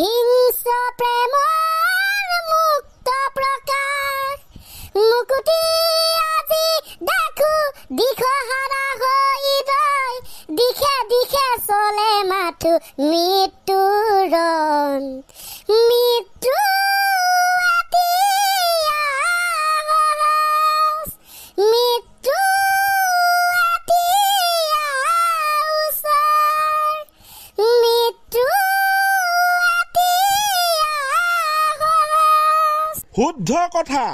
হিংস্ৰ প্ৰেমৰ মুক্ত প্ৰকাশ মুকুতি আজি দেখো দিশহাৰা হৈ ৰৈ দিশে দিশে চলে মাথো মৃত্যুৰ মৃত্যু শুদ্ধ কথা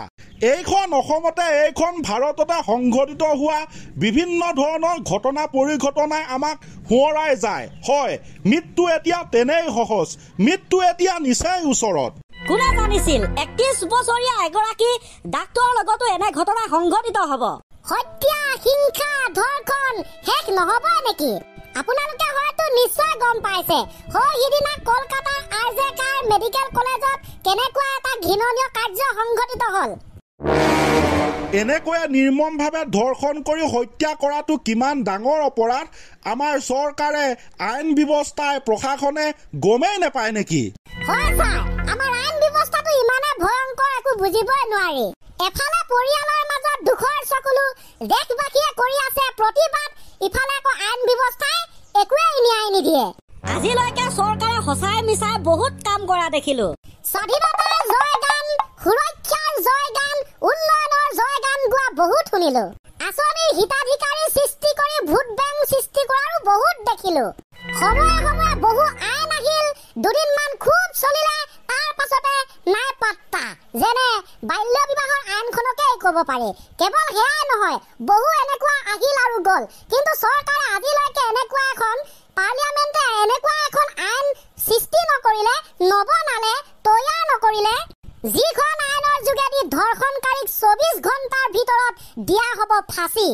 এইখন অসমতে এইখন ভাৰততে সংঘটিত হোৱা বিভিন্ন ধৰণৰ ঘটনা পৰিঘটনাই আমাক সোঁৱৰাই যায় হয় মৃত্যু এতিয়া তেনেই সহজ মৃত্যু এতিয়া নিচেই ওচৰত কোনে জানিছিল একত্ৰিশ বছৰীয়া এগৰাকী ডাক্তৰৰ লগতো এনে ঘটনা সংঘটিত হ'ব হত্যা হিংসা ধৰ্ষণ শেষ নহ'ব নেকি আপোনালোকে হয়তো নিশ্চয় গম পাইছে হৈ সিদিনা Kolkata R G Kar medical কলেজত কেনেকুৱা এটা ঘৃণনীয় কাৰ্য সংঘটিত হ'ল এনেকৈয়ে নিৰ্মমভাৱে ধৰ্ষণ কৰি হত্যা কৰাটো কিমান ডাঙৰ অপৰাধ আমাৰ চৰকাৰে আইন ব্যৱস্থাই প্ৰশাসনে গমেই নাপায় নেকি আমাৰ আজিলৈকে চৰকাৰে সঁচাই মিছাই বহুত কাম কৰা দেখিলোঁ স্বাধীনতাৰ জয়গান সুৰক্ষাৰ জয়গান উন্নয়নৰ জয়গান গোৱা বহুত শুনিলো আঁচনিৰ হিতাধিকাৰী সৃষ্টি কৰি ভোট বেংক সৃষ্টি কৰাৰো বহুত দেখিলো সময়ে সময়ে বহু আইন আহিল দুদিনমান খুব চলিলে তাৰ পাছতে নাই পাত্তা যেনে বাল্য বিবাহৰ আইনখনকেই ক'ব পাৰি কেৱল সেয়াই নহয় বহু এনেকুৱা আহিল আৰু গ'ল কিন্তু চৰকাৰে আজিলৈকে এনেকুৱা এখন পাৰ্লিয়ামেণ্টে এনে দিয়া হ'ব ফাঁচি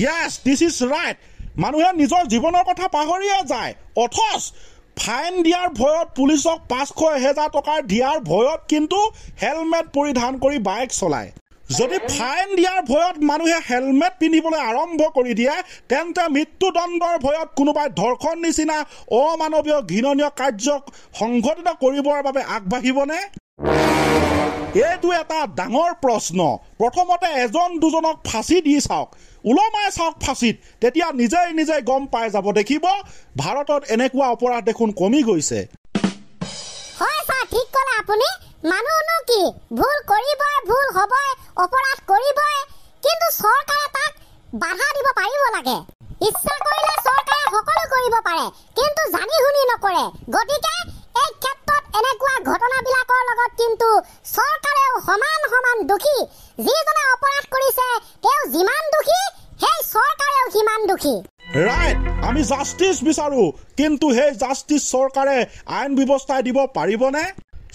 ইয়েছ দিছ ইজ ৰাইট মানুহে নিজৰ জীৱনৰ কথা পাহৰিয়ে যায় অথচ ফাইন দিয়াৰ ভয়ত পুলিচক পাঁচশ এহেজাৰ টকাৰ দিয়াৰ ভয়ত কিন্তু হেলমেট পৰিধান কৰি বাইক চলায় যদি ফাইন দিয়াৰ ভয়ত মানুহে হেলমেট পিন্ধিবলৈ আৰম্ভ কৰি দিয়ে তেন্তে মৃত্যুদণ্ডৰ ভয়ত কোনোবাই ধৰ্ষণ নিচিনা অমানৱীয় ঘৃণনীয় কাৰ্যক সংঘটিত কৰিবৰ বাবে আগবাঢ়িবনে এইটো এটা ডাঙৰ প্ৰশ্ন প্ৰথমতে এজন দুজনক ফাঁচি দি চাওক ওলমাই চাওক ফাঁচিত তেতিয়া নিজেই নিজেই গম পাই যাব দেখিব ভাৰতত এনেকুৱা অপৰাধ দেখোন কমি গৈছে ইচ্ছা কৰিলে চৰকাৰে সকলো কৰিব পাৰে কিন্তু জানি শুনি নকৰে গতিকে এনেকুৱা ঘটনাবিলাকৰ লগত কিন্তু চৰকাৰেও সমান সমান দোষী যিজনে অপৰাধ কৰিছে তেওঁ যিমান দোষী সেই চৰকাৰেও সিমান দোষী ৰাইট আমি জাষ্টিচ বিচাৰো কিন্তু সেই জাষ্টিচ চৰকাৰে আইন ব্যৱস্থাই দিব পাৰিবনে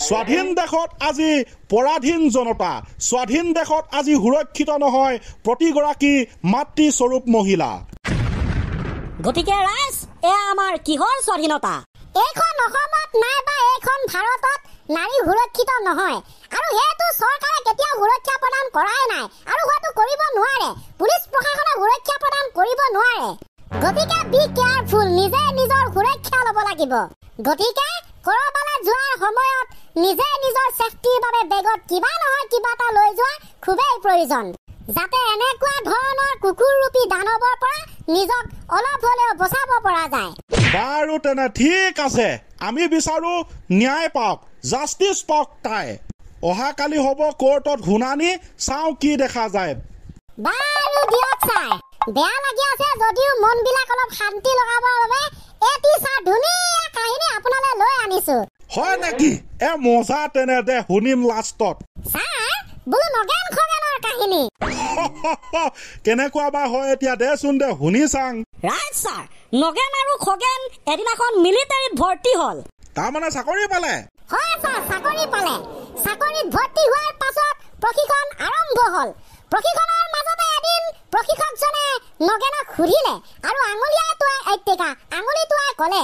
স্বাধীন দেশত আজি পৰাধীন জনতা স্বাধীন দেশত আজি সুৰক্ষিত নহয় প্ৰতিগৰাকী মাতৃস্বৰূপ মহিলা গতিকে ৰাইজ এয়া আমাৰ কিহৰ স্বাধীনতা এইখন অসমত নাইবা এইখন ভাৰতত নাৰী সুৰক্ষিত নহয় আৰু সেইটো চৰকাৰে কেতিয়াও সুৰক্ষা প্ৰদান কৰাই নাই আৰু হয়তো কৰিব নোৱাৰে পুলিচ প্ৰশাসনে সুৰক্ষা প্ৰদান কৰিব নোৱাৰে গতিকে বি কেয়াৰফুল নিজে নিজৰ সুৰক্ষা ল'ব লাগিব গতিকে ক'ৰবালৈ যোৱাৰ সময়ত নিজে নিজৰ চেফটিৰ বাবে বেগত কিবা নহয় কিবা এটা লৈ যোৱা খুবেই প্ৰয়োজন যাতে এনেকুৱা ধৰণৰ কুকুৰ ৰূপী দানৱৰ পৰা নিজক অলপ হ'লেও বচাব পৰা যায় বাৰু তেনে ঠিক আছে আমি বিচাৰো ন্যায় পাওক জাষ্টিছ পাওক তাই অহাকালি হ'ব কোৰ্টত শুনানি চাওঁ কি দেখা যায় হয় নেকি মজা তেনে দে শুনিম লাষ্টত বোলো নগেন কাহিনী কেনেকুৱা বা হয় এতিয়া দেচোন দে শুনি চাং ৰাইট ছাৰ নগেন আৰু খগেন এদিনাখন মিলিটাৰীত ভৰ্তি হ'ল তাৰমানে চাকৰি পালে হয় ছাৰ চাকৰি পালে চাকৰিত ভৰ্তি হোৱাৰ পাছত প্ৰশিক্ষণ আৰম্ভ হ'ল প্ৰশিক্ষণৰ মাজতে এদিন প্ৰশিক্ষকজনে নগেনক সুধিলে আৰু আঙুলিয়াই টোৱাই অত্যেকা আঙুলি টোৱাই ক'লে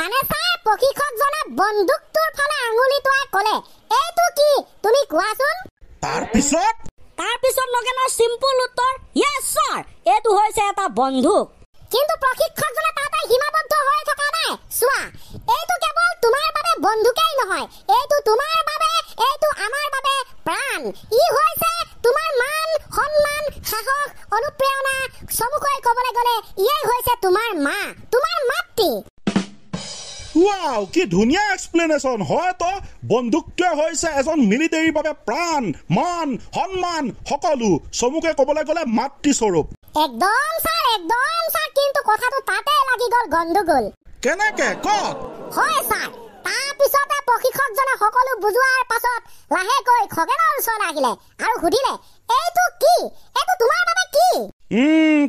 মানে ছাৰ প্ৰশিক্ষকজনে বন্দুকটোৰ ফালে আঙুলি টোৱাই ক'লে এইটো কি তুমি কোৱাচোন তাৰপিছত তাৰপিছত লগে ন চিম্পল উত্তৰ ইয়েছ ছাৰ এইটো হৈছে এটা বন্দুক কিন্তু প্ৰশিক্ষকজনে তাতে সীমাবদ্ধ হৈ থকা নাই চোৱা এইটো কেৱল তোমাৰ বাবে বন্দুকেই নহয় এইটো তোমাৰ বাবে এইটো আমাৰ বাবে প্ৰাণ ই হৈছে তোমাৰ মান সন্মান সাহস অনুপ্ৰেৰণা চমুকৈ ক'বলৈ গ'লে ইয়েই হৈছে তোমাৰ মা তোমাৰ মাতৃ ৱাও কি ধুনীয়া এক্সপ্লেনেশ্যন হয়তো বন্ধুত্বই হৈছে এজন মিলিটেৰীৰ বাবে প্ৰাণ মান সন্মান সকলো চমুকৈ ক'বলৈ গ'লে মাতৃস্বৰূপ একদম ছাৰ একদম ছাৰ কিন্তু কথাটো তাতে লাগি গ'ল গন্ধ গ'ল কেনেকে কওক হয় ছাৰ তাৰপিছতে প্ৰশিক্ষকজনে সকলো বুজোৱাৰ পাছত লাহেকৈ খগেনৰ ওচৰত আহিলে আৰু সুধিলে এইটো কি এইটো তোমাৰ বাবে কি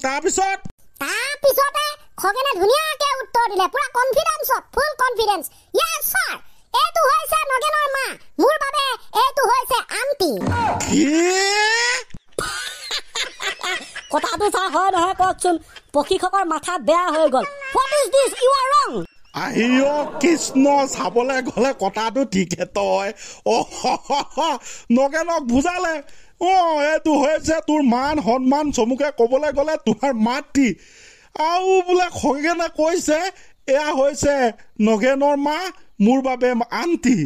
তাৰপিছত তাৰপিছতে খগেনে ধুনীয়াকে উত্তৰ দিলে পুৰা কনফিডেঞ্চত ফুল কনফিডেন্স ইয়াৰ ছাৰ এইটো হৈছে নগেনৰ মা মোৰ বাবে এইটো হৈছে আন্টি কথাটো ছাৰ হয় নহয় কওকচোন প্ৰশিক্ষকৰ মাথা বেয়া হৈ গ'ল what is this you are ৰং আহি কৃষ্ণ চাবলৈ গ'লে কথাটো ঠিকে তই নগেনক বুজালে অঁ এইটো হৈছে তোৰ মান সন্মান চমুকে ক'বলৈ গ'লে তোমাৰ মাতৃ আৰু বোলে খগেনে কৈছে এয়া হৈছে নগেনৰ মা মোৰ বাবে আন্তি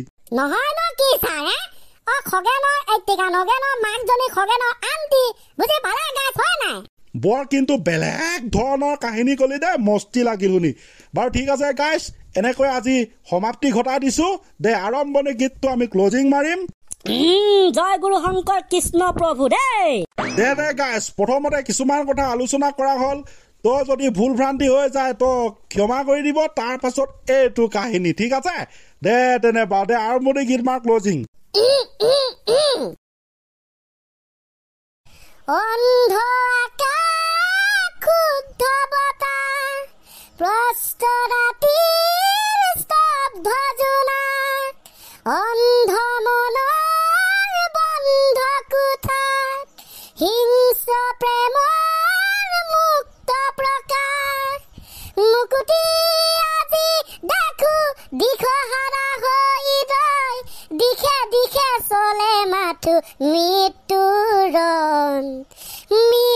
বৰ কিন্তু বেলেগ ধৰণৰ কাহিনী কলি দে মস্তি লাগিল শুনি বাৰু ঠিক আছে গাইছ এনেকৈ আজি সমাপ্তি ঘটাই দিছো দে আৰম্ভণি গীতটো আমি ক্লজিং মাৰিম জয় গুৰু শংকৰ কৃষ্ণ প্ৰভু দেই দে দে গাইছ প্ৰথমতে কিছুমান কথা আলোচনা কৰা হ'ল তই যদি ভুল ভ্ৰান্তি হৈ যায় তই ক্ষমা কৰি দিব তাৰপাছত এইটো কাহিনী ঠিক আছে দে তেনে বা দে আৰম্ভণি গীত মাৰ ক্ল'জিং অন্ধ ক্ষুদ্ধ বতা প্ৰস্ত ৰাতি স্তব্ধ জোনা অন্ধ মনৰ বন্ধ কোঠা সিংহ ছুটি আজি দেখো দিখহাৰা হৈ বাই দিখে দিখে চলে মাথো মৃত্যুৰণ মৃত্যু